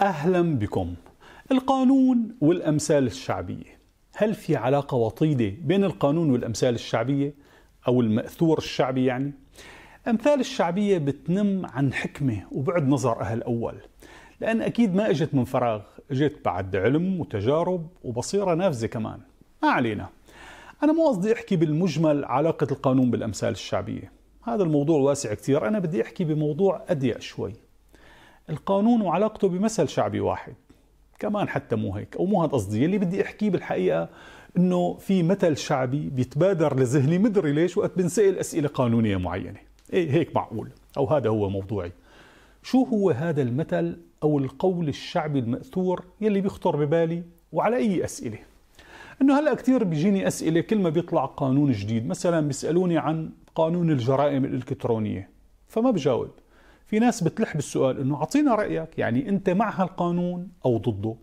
أهلا بكم القانون والأمثال الشعبية هل في علاقة وطيدة بين القانون والأمثال الشعبية أو المأثور الشعبي يعني؟ أمثال الشعبية بتنم عن حكمة وبعد نظر أهل أول لأن أكيد ما أجت من فراغ أجت بعد علم وتجارب وبصيرة نافذة كمان ما علينا أنا مو قصدي أحكي بالمجمل علاقة القانون بالأمثال الشعبية هذا الموضوع واسع كثير أنا بدي أحكي بموضوع أضيق شوي القانون وعلاقته بمثل شعبي واحد كمان حتى مو هيك او مو هذا قصدي اللي بدي احكيه بالحقيقه انه في مثل شعبي بيتبادر لذهني مدري ليش وقت بنسال اسئله قانونيه معينه إيه هيك معقول او هذا هو موضوعي شو هو هذا المثل او القول الشعبي الماثور يلي بيخطر ببالي وعلى اي اسئله انه هلا كثير بيجيني اسئله كل ما بيطلع قانون جديد مثلا بيسالوني عن قانون الجرائم الالكترونيه فما بجاوب في ناس بتلح بالسؤال انه اعطينا رايك يعني انت مع هالقانون او ضده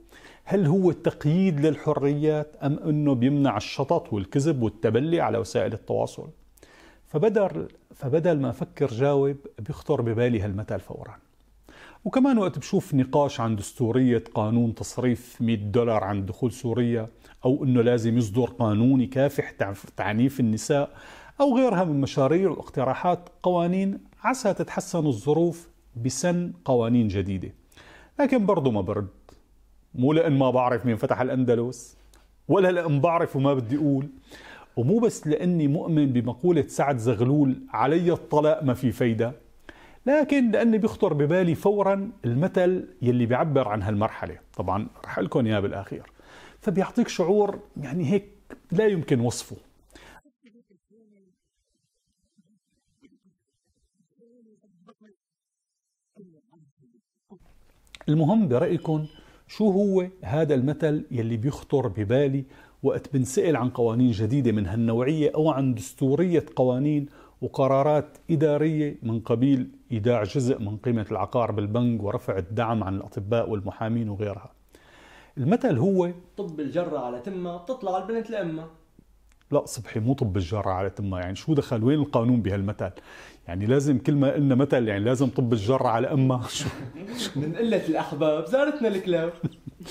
هل هو تقييد للحريات ام انه بيمنع الشطط والكذب والتبلي على وسائل التواصل فبدل فبدل ما افكر جاوب بيخطر ببالي هالمثل فورا وكمان وقت بشوف نقاش عن دستورية قانون تصريف 100 دولار عن دخول سوريا أو أنه لازم يصدر قانون يكافح تعنيف النساء أو غيرها من مشاريع واقتراحات قوانين عسى تتحسن الظروف بسن قوانين جديدة لكن برضه ما برد مو لأن ما بعرف مين فتح الأندلس ولا لأن بعرف وما بدي أقول ومو بس لأني مؤمن بمقولة سعد زغلول علي الطلاق ما في فايدة لكن لأني بيخطر ببالي فورا المثل يلي بيعبر عن هالمرحلة طبعا رح لكم إياه بالأخير فبيعطيك شعور يعني هيك لا يمكن وصفه المهم برأيكم شو هو هذا المثل يلي بيخطر ببالي وقت بنسأل عن قوانين جديدة من هالنوعية أو عن دستورية قوانين وقرارات إدارية من قبيل إيداع جزء من قيمة العقار بالبنك ورفع الدعم عن الأطباء والمحامين وغيرها المثل هو طب الجرة على تمة تطلع البنت لأمها لا صبحي مو طب الجارة على تما يعني شو دخل وين القانون بهالمثل يعني لازم كل ما قلنا مثل يعني لازم طب الجرة على امها شو من قله الاحباب زارتنا الكلاب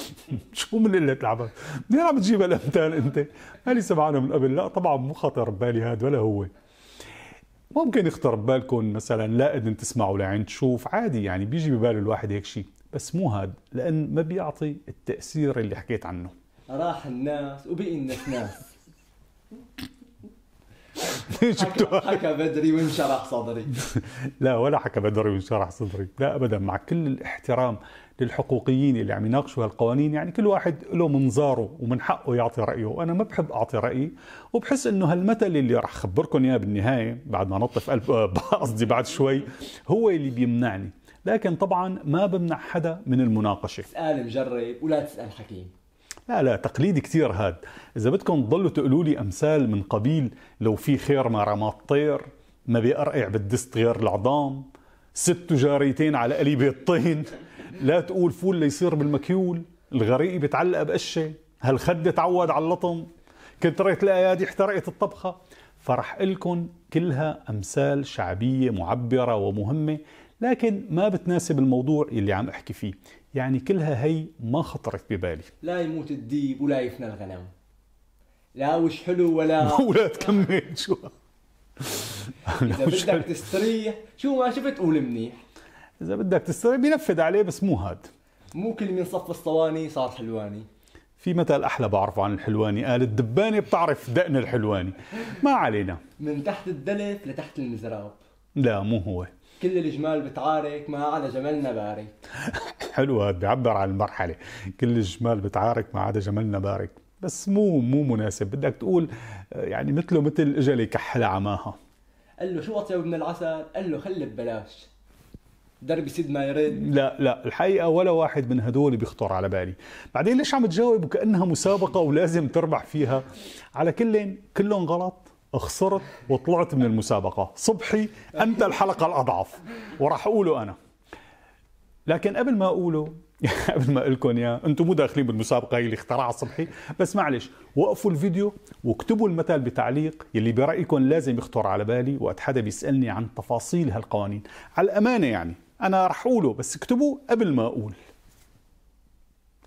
شو من قله الاحباب؟ منين عم تجيب الامثال انت؟ مالي سمعانه من قبل لا طبعا مو خطر ببالي هاد ولا هو ممكن يخطر ببالكم مثلا لا اذن تسمع ولا عين تشوف عادي يعني بيجي ببال الواحد هيك شيء بس مو هاد لان ما بيعطي التاثير اللي حكيت عنه راح الناس وبقي الناس ناس جبتوها حكى بدري وانشرح صدري لا ولا حكى بدري وانشرح صدري لا ابدا مع كل الاحترام للحقوقيين اللي عم يناقشوا هالقوانين يعني كل واحد له منظاره ومن حقه يعطي رايه وانا ما بحب اعطي رايي وبحس انه هالمثل اللي راح اخبركم اياه بالنهايه بعد ما نطف قلب قصدي بعد شوي هو اللي بيمنعني لكن طبعا ما بمنع حدا من المناقشه اسال مجرب ولا تسال حكيم لا لا تقليدي كثير هاد اذا بدكم تضلوا تقولوا لي امثال من قبيل لو في خير ما رمى الطير ما بيقرقع بالدست غير العظام ست جاريتين على قليب الطين لا تقول فول ليصير بالمكيول الغريق بتعلق بقشة هالخد تعود على اللطم كترة الايادي احترقت الطبخة فرح لكم كلها امثال شعبية معبرة ومهمة لكن ما بتناسب الموضوع اللي عم احكي فيه يعني كلها هي ما خطرت ببالي لا يموت الديب ولا يفنى الغنم لا وش حلو ولا ولا تكمل شو اذا بدك تستريح شو ما شفت قول منيح اذا بدك تستريح بينفذ عليه بس مو هاد مو كل من صف الصواني صار حلواني في مثل احلى بعرفه عن الحلواني قال الدبانه بتعرف دقن الحلواني ما علينا من تحت الدلف لتحت المزراب لا مو هو كل الجمال بتعارك ما عدا جملنا بارك حلو هذا بيعبر عن المرحله كل الجمال بتعارك ما عدا جملنا بارك بس مو مو مناسب بدك تقول آه، يعني مثله مثل لي كحل عماها قال له شو اطيب من العسل قال له خلي ببلاش دربي سيد ما يرد لا لا الحقيقه ولا واحد من هدول بيخطر على بالي بعدين ليش عم تجاوب وكانها مسابقه ولازم تربح فيها على كل كلهم غلط خسرت وطلعت من المسابقة صبحي أنت الحلقة الأضعف وراح أقوله أنا لكن قبل ما أقوله قبل ما اقول لكم يا انتم مو داخلين بالمسابقه هي اللي اخترعها صبحي بس معلش وقفوا الفيديو واكتبوا المثال بتعليق يلي برايكم لازم يخطر على بالي وقت حدا بيسالني عن تفاصيل هالقوانين على الامانه يعني انا رح اقوله بس اكتبوا قبل ما اقول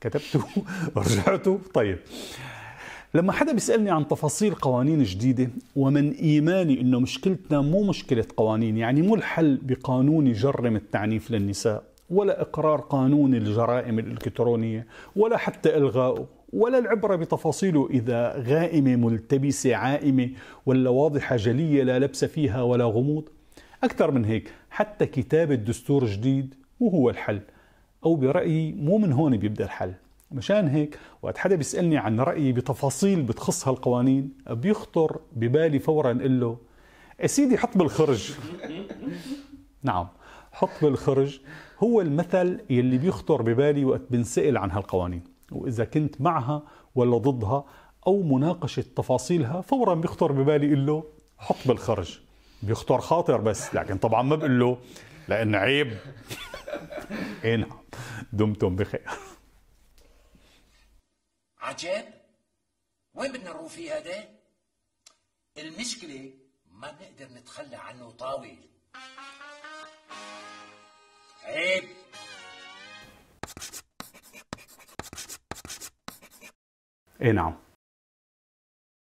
كتبتوا ورجعتوا طيب لما حدا بيسألني عن تفاصيل قوانين جديدة ومن إيماني أنه مشكلتنا مو مشكلة قوانين يعني مو الحل بقانون يجرم التعنيف للنساء ولا إقرار قانون الجرائم الإلكترونية ولا حتى إلغائه ولا العبرة بتفاصيله إذا غائمة ملتبسة عائمة ولا واضحة جلية لا لبس فيها ولا غموض أكثر من هيك حتى كتابة دستور جديد وهو الحل أو برأيي مو من هون بيبدأ الحل مشان هيك وقت حدا بيسألني عن رأيي بتفاصيل بتخص هالقوانين بيخطر ببالي فورا له يا إيه سيدي حط بالخرج نعم حط بالخرج هو المثل يلي بيخطر ببالي وقت بنسأل عن هالقوانين وإذا كنت معها ولا ضدها أو مناقشة تفاصيلها فورا بيخطر ببالي له حط بالخرج بيخطر خاطر بس لكن طبعا ما بقول له لأنه عيب اي نعم دمتم بخير عجب وين بدنا نروح فيه هذا المشكلة ما بنقدر نتخلى عنه طاوي عيب اي نعم